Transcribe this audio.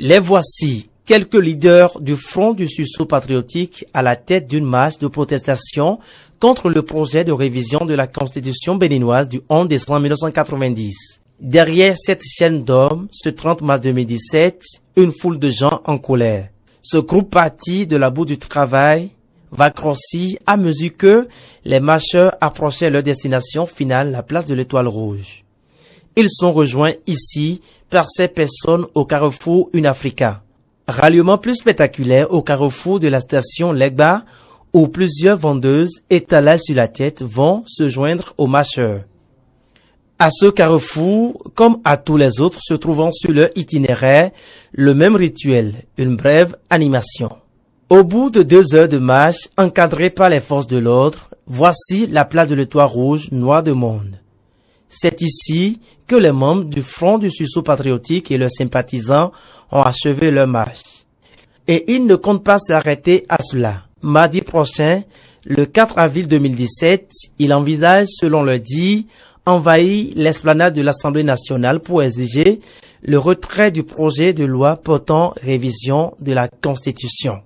Les voici, quelques leaders du Front du Susso patriotique à la tête d'une marche de protestation contre le projet de révision de la Constitution béninoise du 11 décembre 1990. Derrière cette chaîne d'hommes, ce 30 mars 2017, une foule de gens en colère. Ce groupe parti de la boue du travail va à mesure que les marcheurs approchaient leur destination finale, la place de l'Étoile Rouge. Ils sont rejoints ici par ces personnes au carrefour une africa Ralliement plus spectaculaire au carrefour de la station Legba, où plusieurs vendeuses étalées sur la tête vont se joindre aux marcheurs. À ce carrefour, comme à tous les autres se trouvant sur leur itinéraire, le même rituel, une brève animation. Au bout de deux heures de marche, encadrée par les forces de l'ordre, voici la place de l'étoile rouge noire de monde. C'est ici que les membres du Front du Susso patriotique et leurs sympathisants ont achevé leur marche. Et ils ne comptent pas s'arrêter à cela. Mardi prochain, le 4 avril 2017, ils envisagent, selon le dit, envahir l'esplanade de l'Assemblée nationale pour exiger le retrait du projet de loi portant révision de la Constitution.